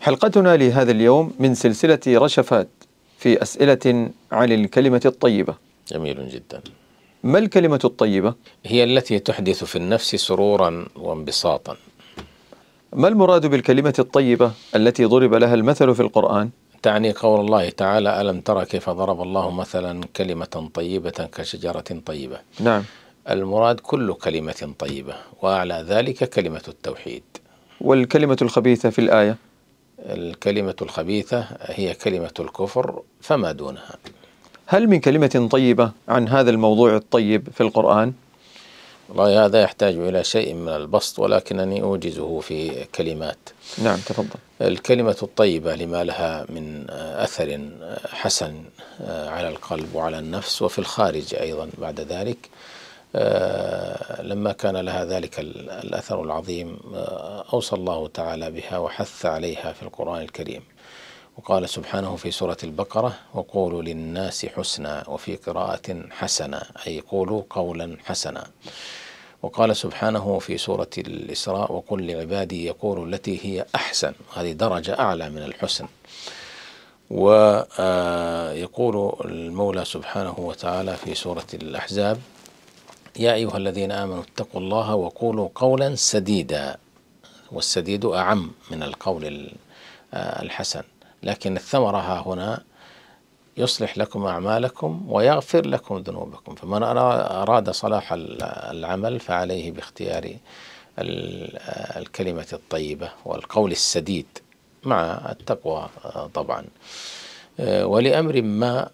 حلقتنا لهذا اليوم من سلسلة رشفات في أسئلة عن الكلمة الطيبة جميل جدا ما الكلمة الطيبة؟ هي التي تحدث في النفس سرورا وانبساطا ما المراد بالكلمة الطيبة التي ضرب لها المثل في القرآن؟ تعني قول الله تعالى ألم ترى كيف ضرب الله مثلا كلمة طيبة كشجرة طيبة نعم المراد كل كلمة طيبة وأعلى ذلك كلمة التوحيد والكلمة الخبيثة في الآية الكلمة الخبيثة هي كلمة الكفر فما دونها. هل من كلمة طيبة عن هذا الموضوع الطيب في القرآن؟ والله هذا يحتاج إلى شيء من البسط ولكنني أوجزه في كلمات. نعم تفضل. الكلمة الطيبة لما لها من أثر حسن على القلب وعلى النفس وفي الخارج أيضا بعد ذلك. آه، لما كان لها ذلك الأثر العظيم آه، أوصى الله تعالى بها وحث عليها في القرآن الكريم وقال سبحانه في سورة البقرة وقولوا للناس حسنا وفي قراءة حسنة أي قولوا قولا حسنا وقال سبحانه في سورة الإسراء وقل لعبادي يقولوا التي هي أحسن هذه درجة أعلى من الحسن ويقول آه، المولى سبحانه وتعالى في سورة الأحزاب يا أيها الذين آمنوا اتقوا الله وقولوا قولا سديدا والسديد أعم من القول آه، الحسن لكن الثمرة ها هنا يصلح لكم أعمالكم ويغفر لكم ذنوبكم فمن أراد صلاح العمل فعليه باختيار آه، الكلمة الطيبة والقول السديد مع التقوى آه، طبعا ولأمر ما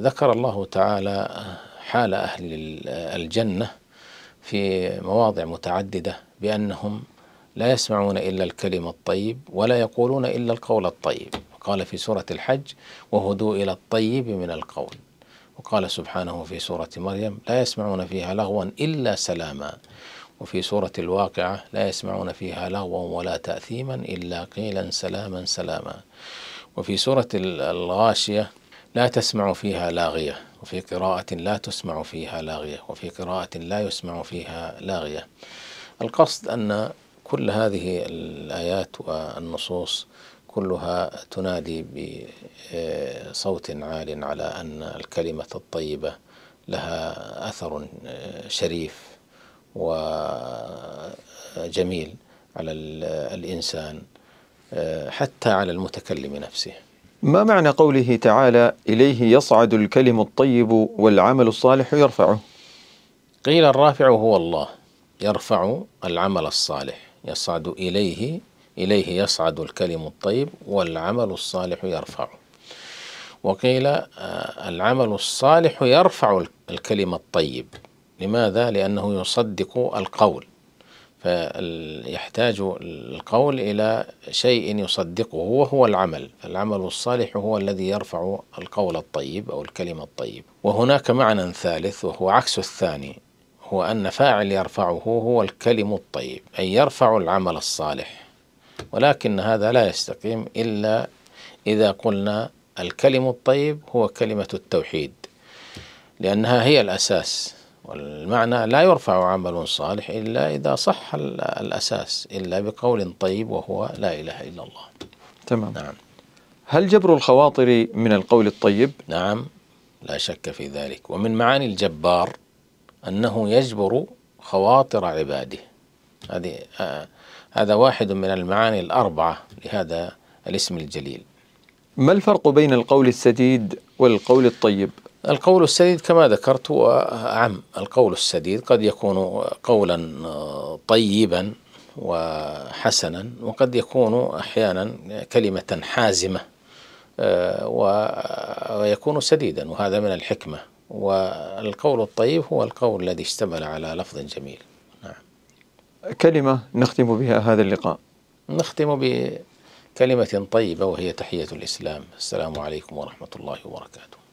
ذكر الله تعالى حال أهل الجنة في مواضع متعددة بأنهم لا يسمعون إلا الكلم الطيب ولا يقولون إلا القول الطيب قال في سورة الحج وهدوا إلى الطيب من القول وقال سبحانه في سورة مريم لا يسمعون فيها لغوا إلا سلاما وفي سورة الواقعة لا يسمعون فيها لغوا ولا تأثيما إلا قيلا سلاما سلاما وفي سورة الغاشية لا تسمع فيها لاغية وفي قراءة لا تسمع فيها لاغية وفي قراءة لا يسمع فيها لاغية القصد أن كل هذه الآيات والنصوص كلها تنادي بصوت آه، عال على أن الكلمة الطيبة لها أثر آه، شريف وجميل على الإنسان آه، حتى على المتكلم نفسه ما معنى قوله تعالى إليه يصعد الكلم الطيب والعمل الصالح يرفعه قيل الرافع هو الله يرفع العمل الصالح يصعد إليه إليه يصعد الكلم الطيب والعمل الصالح يرفعه وقيل آه، العمل الصالح يرفع الكلم الطيب لماذا؟ لأنه يصدق القول فيحتاج القول إلى شيء يصدقه وهو العمل فالعمل الصالح هو الذي يرفع القول الطيب أو الكلمة الطيبة وهناك معنى ثالث وهو عكس الثاني هو أن فاعل يرفعه هو الكلم الطيب أي يرفع العمل الصالح ولكن هذا لا يستقيم إلا إذا قلنا الكلم الطيب هو كلمة التوحيد لأنها هي الأساس والمعنى لا يرفع عمل صالح إلا إذا صح الأساس إلا بقول طيب وهو لا إله إلا الله تمام نعم هل جبر الخواطر من القول الطيب؟ نعم لا شك في ذلك ومن معاني الجبار أنه يجبر خواطر عباده هذه آه هذا واحد من المعاني الأربعة لهذا الاسم الجليل ما الفرق بين القول السديد والقول الطيب؟ القول السديد كما ذكرت هو عم القول السديد قد يكون قولا آه، طيبا وحسنا وقد يكون أحيانا كلمة حازمة آه، ويكون آه، سديدا وهذا من الحكمة والقول الطيب هو القول الذي اشتمل على لفظ جميل نعم. كلمة نختم بها هذا اللقاء نختم بكلمة طيبة وهي تحية الإسلام السلام عليكم ورحمة الله وبركاته